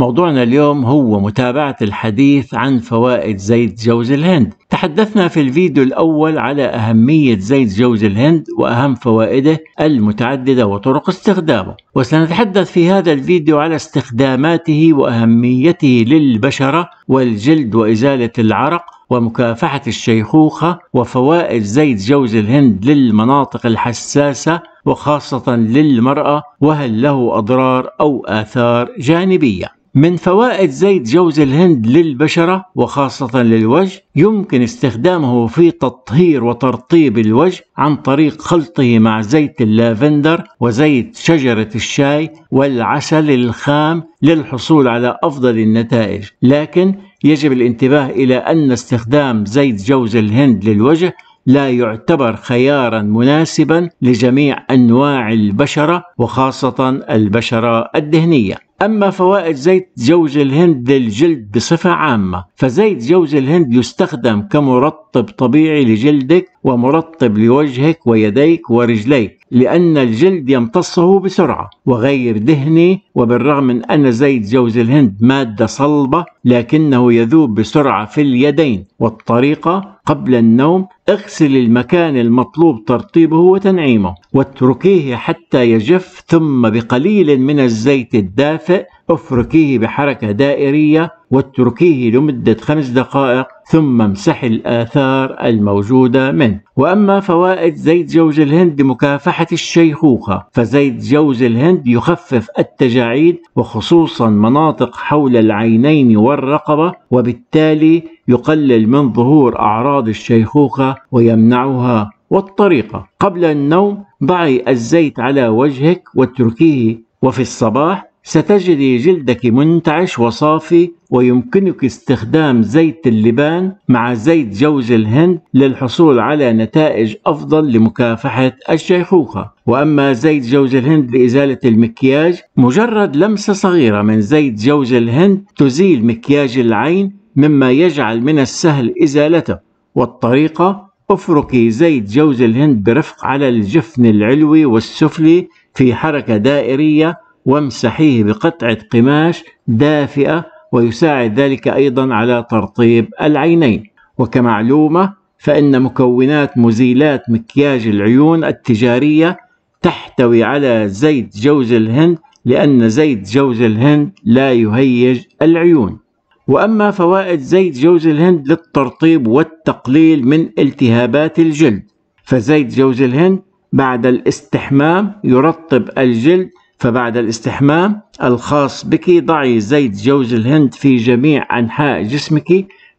موضوعنا اليوم هو متابعة الحديث عن فوائد زيت جوز الهند. تحدثنا في الفيديو الأول على أهمية زيت جوز الهند وأهم فوائده المتعددة وطرق استخدامه، وسنتحدث في هذا الفيديو على استخداماته وأهميته للبشرة والجلد وإزالة العرق ومكافحة الشيخوخة وفوائد زيت جوز الهند للمناطق الحساسة وخاصة للمرأة وهل له أضرار أو آثار جانبية من فوائد زيت جوز الهند للبشرة وخاصة للوجه يمكن استخدامه في تطهير وترطيب الوجه عن طريق خلطه مع زيت اللافندر وزيت شجرة الشاي والعسل الخام للحصول على أفضل النتائج لكن يجب الانتباه إلى أن استخدام زيت جوز الهند للوجه لا يعتبر خيارا مناسبا لجميع انواع البشره وخاصه البشره الدهنيه. أما فوائد زيت جوز الهند للجلد بصفة عامة فزيت جوز الهند يستخدم كمرطب طبيعي لجلدك ومرطب لوجهك ويديك ورجليك لأن الجلد يمتصه بسرعة وغير دهني وبالرغم من أن زيت جوز الهند مادة صلبة لكنه يذوب بسرعة في اليدين والطريقة قبل النوم اغسل المكان المطلوب ترطيبه وتنعيمه واتركيه حتى يجف ثم بقليل من الزيت الدافئ افركيه بحركة دائرية واتركيه لمدة خمس دقائق ثم امسح الآثار الموجودة منه وأما فوائد زيت جوز الهند لمكافحة الشيخوخة فزيت جوز الهند يخفف التجاعيد وخصوصا مناطق حول العينين والرقبة وبالتالي يقلل من ظهور أعراض الشيخوخة ويمنعها والطريقة قبل النوم ضعي الزيت على وجهك واتركيه وفي الصباح ستجدي جلدك منتعش وصافي ويمكنك استخدام زيت اللبان مع زيت جوز الهند للحصول على نتائج أفضل لمكافحة الشيخوخة وأما زيت جوز الهند لإزالة المكياج مجرد لمسة صغيرة من زيت جوز الهند تزيل مكياج العين مما يجعل من السهل إزالته والطريقة افركي زيت جوز الهند برفق على الجفن العلوي والسفلي في حركة دائرية وامسحيه بقطعة قماش دافئة ويساعد ذلك أيضا على ترطيب العينين وكمعلومة فإن مكونات مزيلات مكياج العيون التجارية تحتوي على زيت جوز الهند لأن زيت جوز الهند لا يهيج العيون وأما فوائد زيت جوز الهند للترطيب والتقليل من التهابات الجلد فزيت جوز الهند بعد الاستحمام يرطب الجلد فبعد الاستحمام الخاص بك ضعي زيت جوز الهند في جميع أنحاء جسمك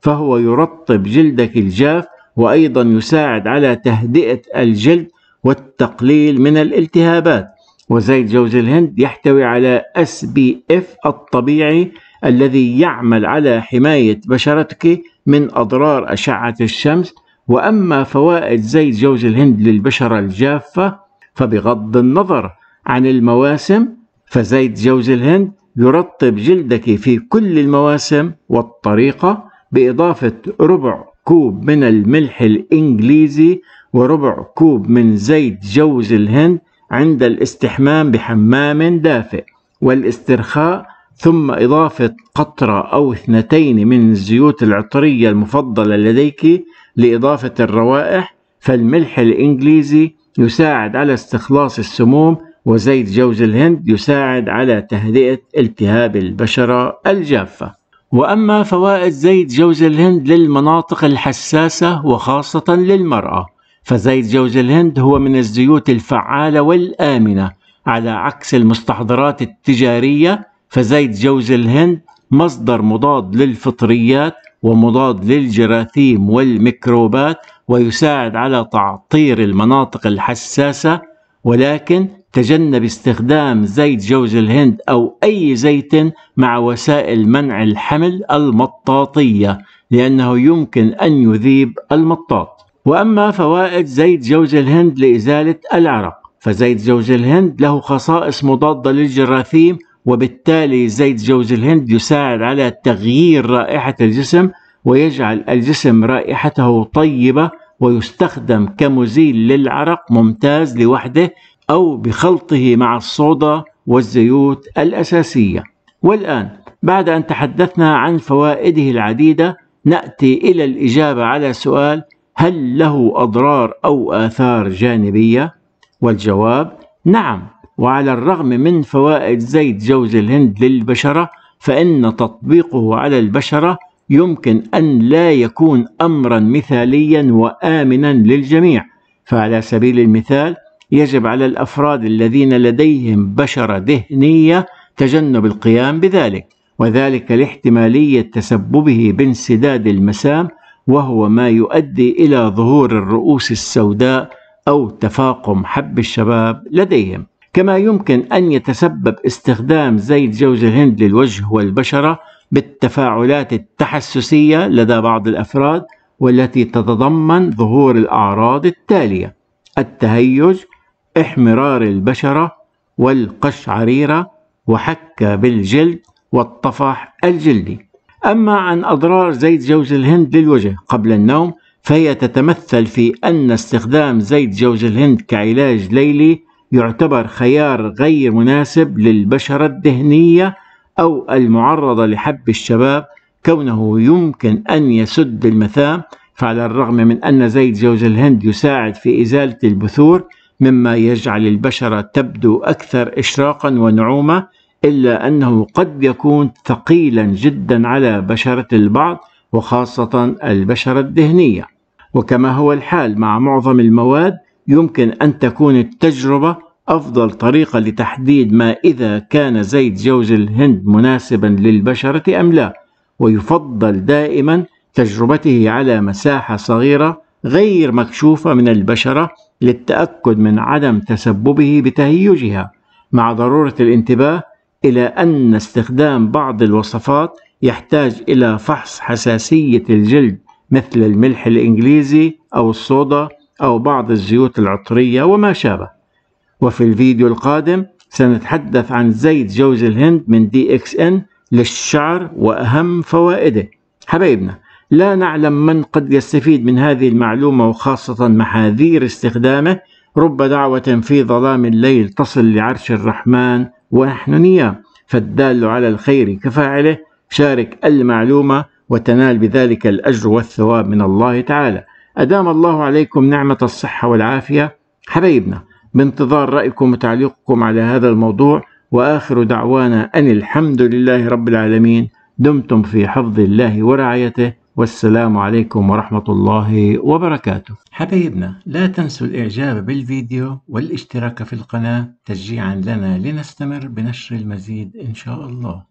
فهو يرطب جلدك الجاف وأيضا يساعد على تهدئة الجلد والتقليل من الالتهابات وزيت جوز الهند يحتوي على SPF الطبيعي الذي يعمل على حماية بشرتك من أضرار أشعة الشمس وأما فوائد زيت جوز الهند للبشرة الجافة فبغض النظر عن المواسم فزيت جوز الهند يرطب جلدك في كل المواسم والطريقة بإضافة ربع كوب من الملح الإنجليزي وربع كوب من زيت جوز الهند عند الاستحمام بحمام دافئ والاسترخاء ثم إضافة قطرة أو اثنتين من الزيوت العطرية المفضلة لديك لإضافة الروائح فالملح الإنجليزي يساعد على استخلاص السموم وزيت جوز الهند يساعد على تهدئة التهاب البشرة الجافة وأما فوائد زيت جوز الهند للمناطق الحساسة وخاصة للمرأة فزيت جوز الهند هو من الزيوت الفعالة والآمنة على عكس المستحضرات التجارية فزيت جوز الهند مصدر مضاد للفطريات ومضاد للجراثيم والميكروبات ويساعد على تعطير المناطق الحساسة ولكن تجنب استخدام زيت جوز الهند أو أي زيت مع وسائل منع الحمل المطاطية لأنه يمكن أن يذيب المطاط وأما فوائد زيت جوز الهند لإزالة العرق فزيت جوز الهند له خصائص مضادة للجراثيم وبالتالي زيت جوز الهند يساعد على تغيير رائحة الجسم ويجعل الجسم رائحته طيبة ويستخدم كمزيل للعرق ممتاز لوحده أو بخلطه مع الصودا والزيوت الأساسية والآن بعد أن تحدثنا عن فوائده العديدة نأتي إلى الإجابة على سؤال هل له أضرار أو آثار جانبية؟ والجواب نعم وعلى الرغم من فوائد زيت جوز الهند للبشرة فإن تطبيقه على البشرة يمكن أن لا يكون أمرا مثاليا وآمنا للجميع فعلى سبيل المثال يجب على الأفراد الذين لديهم بشرة دهنية تجنب القيام بذلك وذلك لاحتمالية تسببه بانسداد المسام وهو ما يؤدي إلى ظهور الرؤوس السوداء أو تفاقم حب الشباب لديهم كما يمكن أن يتسبب استخدام زيت جوز الهند للوجه والبشرة بالتفاعلات التحسسية لدى بعض الأفراد والتي تتضمن ظهور الأعراض التالية: التهيج، احمرار البشرة، والقشعريرة، وحك بالجلد، والطفح الجلدي. أما عن أضرار زيت جوز الهند للوجه قبل النوم فهي تتمثل في أن استخدام زيت جوز الهند كعلاج ليلي يعتبر خيار غير مناسب للبشرة الدهنية أو المعرضة لحب الشباب كونه يمكن أن يسد المثام فعلى الرغم من أن زيت جوز الهند يساعد في إزالة البثور مما يجعل البشرة تبدو أكثر إشراقا ونعومة إلا أنه قد يكون ثقيلا جدا على بشرة البعض وخاصة البشرة الدهنية وكما هو الحال مع معظم المواد يمكن أن تكون التجربة أفضل طريقة لتحديد ما إذا كان زيت جوز الهند مناسبا للبشرة أم لا ويفضل دائما تجربته على مساحة صغيرة غير مكشوفة من البشرة للتأكد من عدم تسببه بتهيجها مع ضرورة الانتباه إلى أن استخدام بعض الوصفات يحتاج إلى فحص حساسية الجلد مثل الملح الإنجليزي أو الصودا أو بعض الزيوت العطرية وما شابه وفي الفيديو القادم سنتحدث عن زيت جوز الهند من دي اكس ان للشعر وأهم فوائده حبايبنا لا نعلم من قد يستفيد من هذه المعلومة وخاصة محاذير استخدامه رب دعوة في ظلام الليل تصل لعرش الرحمن ونحن نيام فالدال على الخير كفاعله شارك المعلومة وتنال بذلك الأجر والثواب من الله تعالى أدام الله عليكم نعمة الصحة والعافية حبايبنا بانتظار رأيكم وتعليقكم على هذا الموضوع وآخر دعوانا أن الحمد لله رب العالمين دمتم في حفظ الله ورعايته والسلام عليكم ورحمة الله وبركاته حبايبنا لا تنسوا الإعجاب بالفيديو والاشتراك في القناة تشجيعا لنا لنستمر بنشر المزيد إن شاء الله